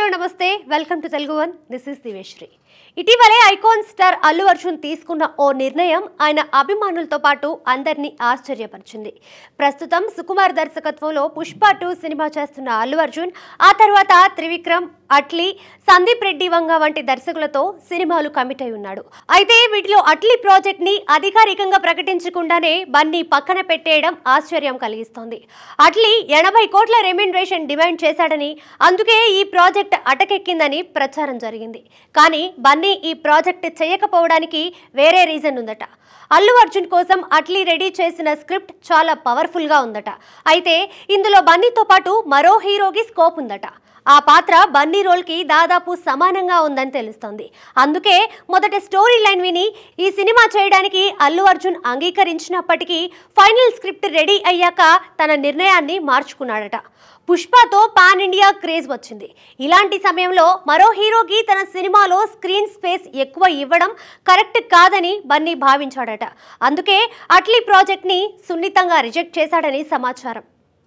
hello నమస్తే welcome to Telugu one this is దివేశ్రీ ఇటీవలే ఐకాన్ స్టార్ అల్లు అర్జున్ తీసుకున్న ఓ నిర్ణయం ఆయన అభిమానులతో పాటు అందరినీ ఆశ్చర్యపరిచింది ప్రస్తుతం సుకుమార్ దర్శకత్వంలో పుష్ప టూ సినిమా చేస్తున్న అల్లు అర్జున్ ఆ తర్వాత త్రివిక్రమ్ అట్లీ సందీప్ రెడ్డి వంగ వంటి దర్శకులతో సినిమాలు కమిట్ అయి ఉన్నాడు అయితే వీటిలో అట్లీ ప్రాజెక్ట్ ని అధికారికంగా ప్రకటించకుండానే బన్నీ పక్కన పెట్టేయడం ఆశ్చర్యం కలిగిస్తోంది అట్లీ ఎనభై కోట్ల రెమ్యునరేషన్ డిమాండ్ చేశాడని అందుకే ఈ ప్రాజెక్ట్ అటకెక్కిందని ప్రచారం జరిగింది కానీ బన్నీ ఈ ప్రాజెక్ట్ చేయకపోవడానికి వేరే రీజన్ ఉందట అల్లు అర్జున్ కోసం అట్లీ రెడీ చేసిన స్క్రిప్ట్ చాలా పవర్ఫుల్గా ఉందట అయితే ఇందులో బన్నీతో పాటు మరో హీరోకి స్కోప్ ఉందట ఆ పాత్ర బన్నీ ఢిల్లీ రోల్కి దాదాపు సమానంగా ఉందని తెలుస్తోంది అందుకే మొదటి స్టోరీ లైన్ విని ఈ సినిమా చేయడానికి అల్లు అర్జున్ అంగీకరించినప్పటికీ ఫైనల్ స్క్రిప్ట్ రెడీ అయ్యాక తన నిర్ణయాన్ని మార్చుకున్నాడట పుష్పతో పాన్ ఇండియా క్రేజ్ వచ్చింది ఇలాంటి సమయంలో మరో హీరోకి తన సినిమాలో స్క్రీన్ స్పేస్ ఎక్కువ ఇవ్వడం కరెక్ట్ కాదని బన్నీ భావించాడట అందుకే అట్లీ ప్రాజెక్ట్ని సున్నితంగా రిజెక్ట్ చేశాడని సమాచారం